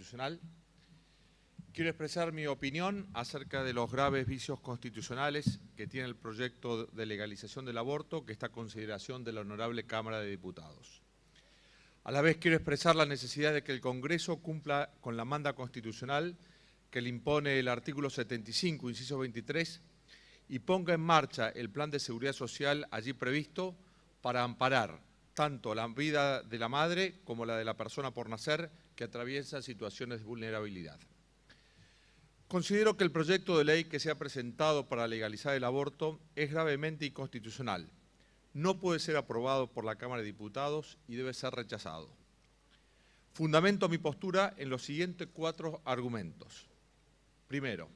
Constitucional. Quiero expresar mi opinión acerca de los graves vicios constitucionales que tiene el proyecto de legalización del aborto que está a consideración de la Honorable Cámara de Diputados. A la vez quiero expresar la necesidad de que el Congreso cumpla con la manda constitucional que le impone el artículo 75, inciso 23, y ponga en marcha el plan de seguridad social allí previsto para amparar tanto la vida de la madre como la de la persona por nacer que atraviesa situaciones de vulnerabilidad. Considero que el proyecto de ley que se ha presentado para legalizar el aborto es gravemente inconstitucional. No puede ser aprobado por la Cámara de Diputados y debe ser rechazado. Fundamento mi postura en los siguientes cuatro argumentos. Primero,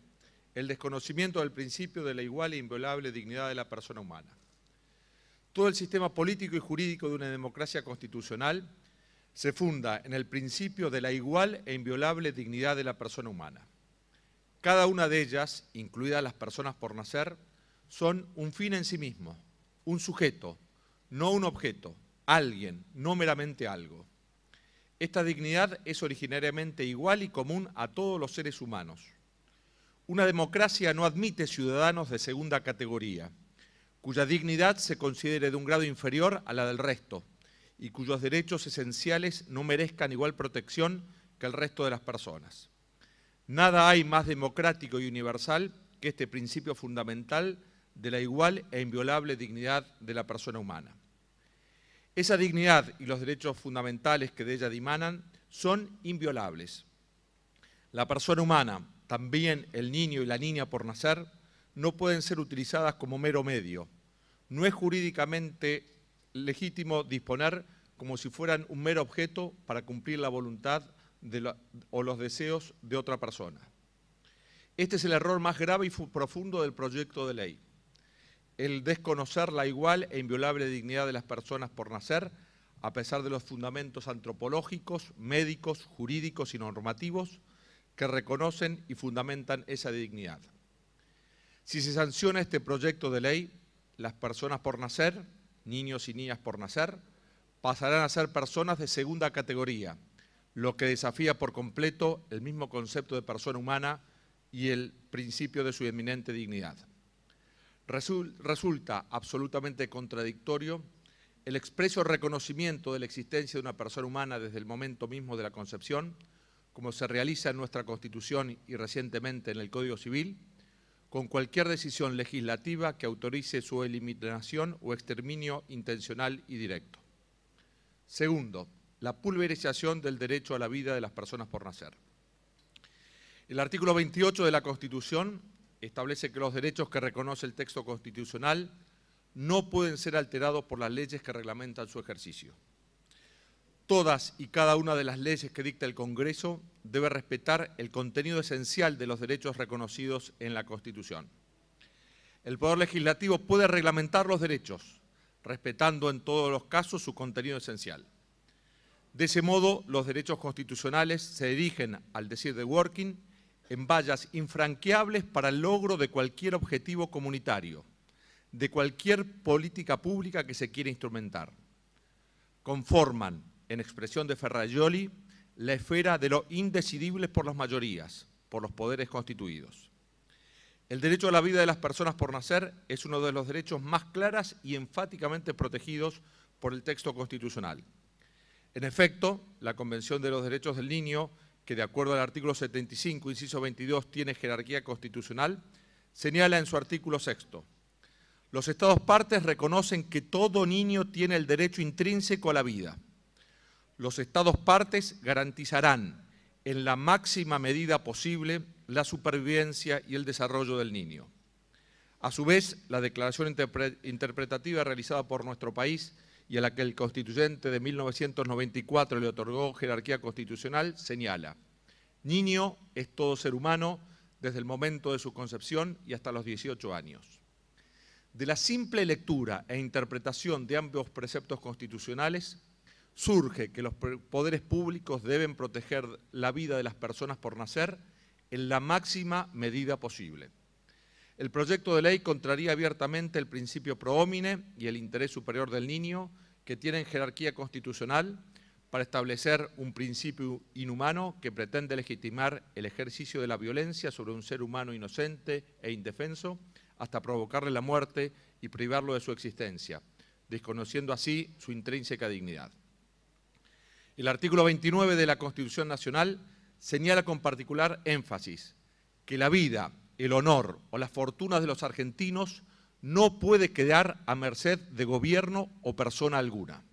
el desconocimiento del principio de la igual e inviolable dignidad de la persona humana. Todo el sistema político y jurídico de una democracia constitucional se funda en el principio de la igual e inviolable dignidad de la persona humana. Cada una de ellas, incluidas las personas por nacer, son un fin en sí mismo, un sujeto, no un objeto, alguien, no meramente algo. Esta dignidad es originariamente igual y común a todos los seres humanos. Una democracia no admite ciudadanos de segunda categoría, cuya dignidad se considere de un grado inferior a la del resto, y cuyos derechos esenciales no merezcan igual protección que el resto de las personas. Nada hay más democrático y universal que este principio fundamental de la igual e inviolable dignidad de la persona humana. Esa dignidad y los derechos fundamentales que de ella dimanan son inviolables. La persona humana, también el niño y la niña por nacer, no pueden ser utilizadas como mero medio. No es jurídicamente legítimo disponer como si fueran un mero objeto para cumplir la voluntad o los deseos de otra persona. Este es el error más grave y profundo del proyecto de ley, el desconocer la igual e inviolable dignidad de las personas por nacer, a pesar de los fundamentos antropológicos, médicos, jurídicos y normativos que reconocen y fundamentan esa dignidad. Si se sanciona este proyecto de ley, las personas por nacer niños y niñas por nacer, pasarán a ser personas de segunda categoría, lo que desafía por completo el mismo concepto de persona humana y el principio de su eminente dignidad. Resulta absolutamente contradictorio el expreso reconocimiento de la existencia de una persona humana desde el momento mismo de la concepción, como se realiza en nuestra Constitución y recientemente en el Código Civil, con cualquier decisión legislativa que autorice su eliminación o exterminio intencional y directo. Segundo, la pulverización del derecho a la vida de las personas por nacer. El artículo 28 de la Constitución establece que los derechos que reconoce el texto constitucional no pueden ser alterados por las leyes que reglamentan su ejercicio. Todas y cada una de las leyes que dicta el Congreso debe respetar el contenido esencial de los derechos reconocidos en la Constitución. El Poder Legislativo puede reglamentar los derechos, respetando en todos los casos su contenido esencial. De ese modo, los derechos constitucionales se dirigen, al decir de Working, en vallas infranqueables para el logro de cualquier objetivo comunitario, de cualquier política pública que se quiera instrumentar. Conforman en expresión de Ferraioli, la esfera de lo indecidible por las mayorías, por los poderes constituidos. El derecho a la vida de las personas por nacer es uno de los derechos más claras y enfáticamente protegidos por el texto constitucional. En efecto, la Convención de los Derechos del Niño, que de acuerdo al artículo 75, inciso 22, tiene jerarquía constitucional, señala en su artículo sexto, los Estados partes reconocen que todo niño tiene el derecho intrínseco a la vida, los Estados partes garantizarán en la máxima medida posible la supervivencia y el desarrollo del niño. A su vez, la declaración interpretativa realizada por nuestro país y a la que el constituyente de 1994 le otorgó jerarquía constitucional señala, niño es todo ser humano desde el momento de su concepción y hasta los 18 años. De la simple lectura e interpretación de ambos preceptos constitucionales surge que los poderes públicos deben proteger la vida de las personas por nacer en la máxima medida posible. El proyecto de ley contraría abiertamente el principio pro-homine y el interés superior del niño que tienen jerarquía constitucional para establecer un principio inhumano que pretende legitimar el ejercicio de la violencia sobre un ser humano inocente e indefenso hasta provocarle la muerte y privarlo de su existencia, desconociendo así su intrínseca dignidad. El artículo 29 de la Constitución Nacional señala con particular énfasis que la vida, el honor o las fortunas de los argentinos no puede quedar a merced de gobierno o persona alguna.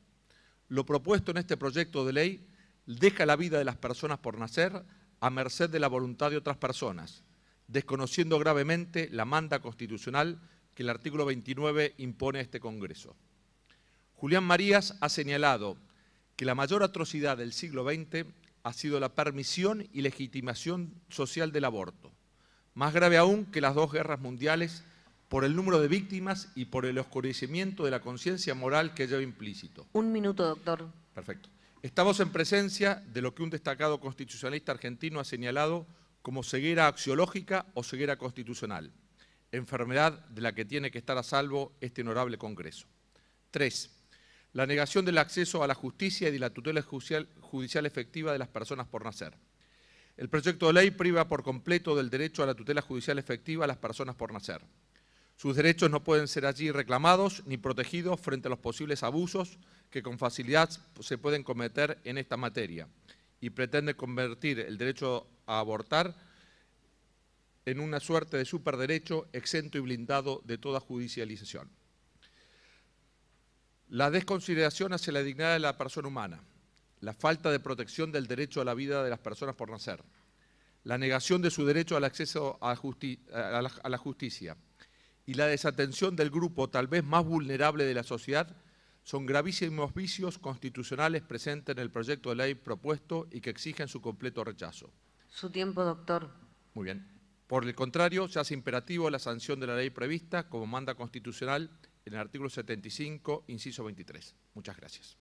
Lo propuesto en este proyecto de ley deja la vida de las personas por nacer a merced de la voluntad de otras personas, desconociendo gravemente la manda constitucional que el artículo 29 impone a este Congreso. Julián Marías ha señalado que la mayor atrocidad del siglo XX ha sido la permisión y legitimación social del aborto, más grave aún que las dos guerras mundiales por el número de víctimas y por el oscurecimiento de la conciencia moral que lleva implícito. Un minuto, doctor. Perfecto. Estamos en presencia de lo que un destacado constitucionalista argentino ha señalado como ceguera axiológica o ceguera constitucional, enfermedad de la que tiene que estar a salvo este honorable Congreso. Tres, la negación del acceso a la justicia y de la tutela judicial, judicial, efectiva de las personas por nacer. El proyecto de ley priva por completo del derecho a la tutela judicial efectiva a las personas por nacer. Sus derechos no pueden ser allí reclamados ni protegidos frente a los posibles abusos que con facilidad se pueden cometer en esta materia y pretende convertir el derecho a abortar en una suerte de superderecho exento y blindado de toda judicialización. La desconsideración hacia la dignidad de la persona humana, la falta de protección del derecho a la vida de las personas por nacer, la negación de su derecho al acceso a, la, la justicia y la desatención del grupo tal vez más vulnerable de la sociedad son gravísimos vicios constitucionales presentes en el proyecto de ley propuesto y que exigen su completo rechazo. Su tiempo, doctor. Muy bien. Por el contrario, se hace imperativo la sanción de la ley prevista como manda constitucional en el artículo 75, inciso 23. Muchas gracias.